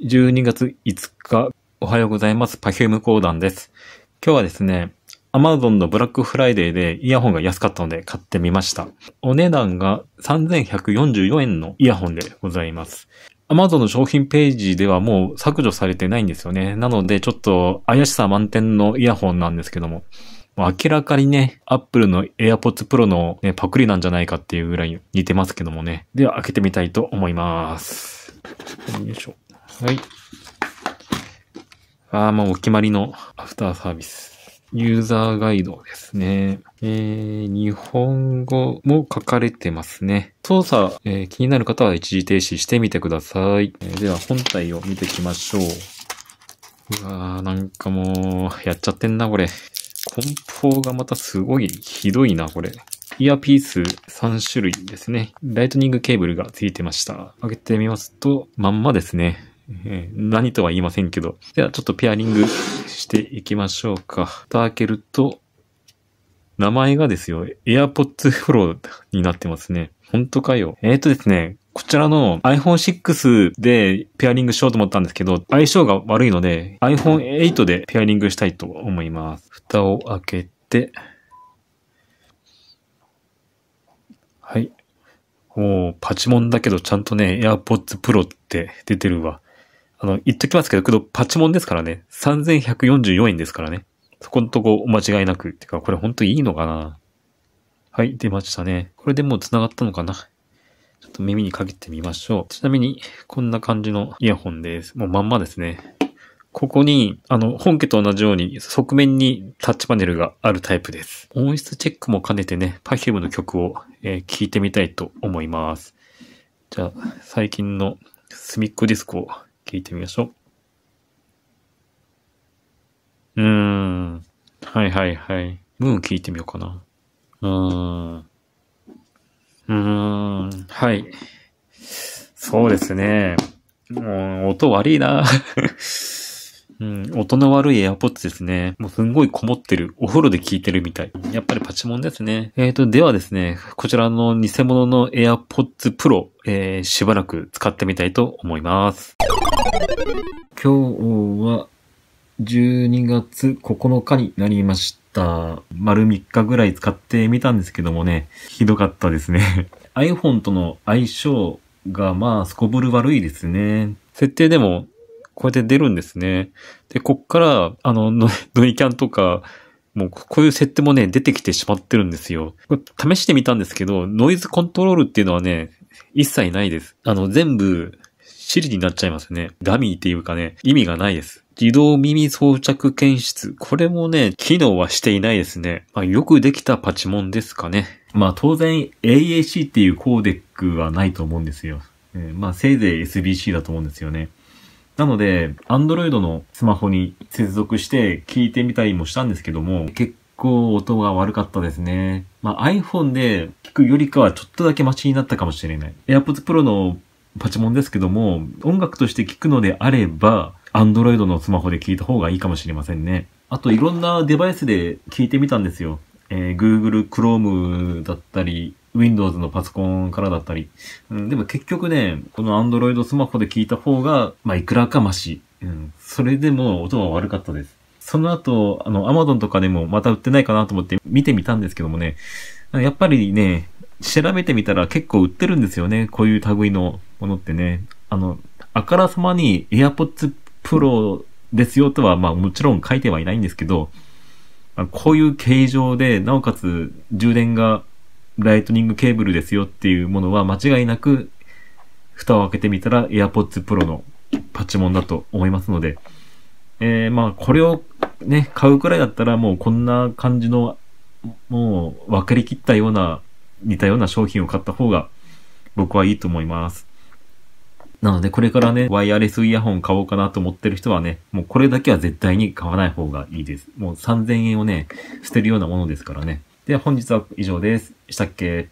12月5日、おはようございます。Perfume 講談です。今日はですね、Amazon のブラックフライデーでイヤホンが安かったので買ってみました。お値段が3144円のイヤホンでございます。Amazon の商品ページではもう削除されてないんですよね。なのでちょっと怪しさ満点のイヤホンなんですけども。明らかにね、Apple の AirPods Pro の、ね、パクリなんじゃないかっていうぐらい似てますけどもね。では開けてみたいと思います。よいしょ。はい。ああ、まあ、お決まりのアフターサービス。ユーザーガイドですね。えー、日本語も書かれてますね。操作、えー、気になる方は一時停止してみてください。えー、では本体を見ていきましょう。うわー、なんかもう、やっちゃってんな、これ。梱包がまたすごいひどいな、これ。イヤーピース3種類ですね。ライトニングケーブルが付いてました。開けてみますと、まんまですね。えー、何とは言いませんけど。では、ちょっとペアリングしていきましょうか。蓋開けると、名前がですよ、AirPods Pro になってますね。本当かよ。えっ、ー、とですね、こちらの iPhone6 でペアリングしようと思ったんですけど、相性が悪いので iPhone8 でペアリングしたいと思います。蓋を開けて、はい。おー、パチモンだけどちゃんとね、AirPods Pro って出てるわ。あの、言っときますけど、けど、パチモンですからね。3144円ですからね。そこのとこお間違いなく。ってか、これほんといいのかなはい、出ましたね。これでもう繋がったのかなちょっと耳にかけてみましょう。ちなみに、こんな感じのイヤホンです。もうまんまですね。ここに、あの、本家と同じように、側面にタッチパネルがあるタイプです。音質チェックも兼ねてね、Perfume の曲を、えー、いてみたいと思います。じゃあ、最近の隅っこディスコ聞いてみましょう。うーん。はいはいはい。ムーン聞いてみようかな。うーん。うーん。はい。そうですね。もう、音悪いな。うん、音の悪いエアポッツですね。もうすんごいこもってる。お風呂で聞いてるみたい。やっぱりパチモンですね。えー、と、ではですね、こちらの偽物のエアポッツプロ、えー、しばらく使ってみたいと思います。今日は12月9日になりました。丸3日ぐらい使ってみたんですけどもね、ひどかったですね。iPhone との相性がまあすこぶる悪いですね。設定でもこうやって出るんですね。で、こっから、あの、ノイキャンとか、もうこういう設定もね、出てきてしまってるんですよ。これ試してみたんですけど、ノイズコントロールっていうのはね、一切ないです。あの、全部尻になっちゃいますね。ダミーっていうかね、意味がないです。自動耳装着検出。これもね、機能はしていないですね。まあ、よくできたパチモンですかね。まあ当然 AAC っていうコーデックはないと思うんですよ。えー、まあせいぜい SBC だと思うんですよね。なので、Android のスマホに接続して聞いてみたりもしたんですけども、結構音が悪かったですね。まあ iPhone で聞くよりかはちょっとだけマシになったかもしれない。AirPods Pro のパチモンですけども、音楽として聴くのであれば、アンドロイドのスマホで聴いた方がいいかもしれませんね。あといろんなデバイスで聴いてみたんですよ。えー、Google Chrome だったり、Windows のパソコンからだったり。うん、でも結局ね、この Android スマホで聞いた方が、まあ、いくらかまし。うん、それでも音は悪かったです。その後、あの、Amazon とかでもまた売ってないかなと思って見てみたんですけどもね、やっぱりね、調べてみたら結構売ってるんですよね、こういう類のものってね、あの、あからさまに AirPods Pro ですよとは、まあもちろん書いてはいないんですけど、こういう形状で、なおかつ充電がライトニングケーブルですよっていうものは間違いなく蓋を開けてみたら AirPods Pro のパチモンだと思いますので、えー、まあこれをね、買うくらいだったらもうこんな感じの、もう分かりきったような、似たような商品を買った方が僕はいいと思います。なのでこれからね、ワイヤレスイヤホン買おうかなと思ってる人はね、もうこれだけは絶対に買わない方がいいです。もう3000円をね、捨てるようなものですからね。では本日は以上です。したっけ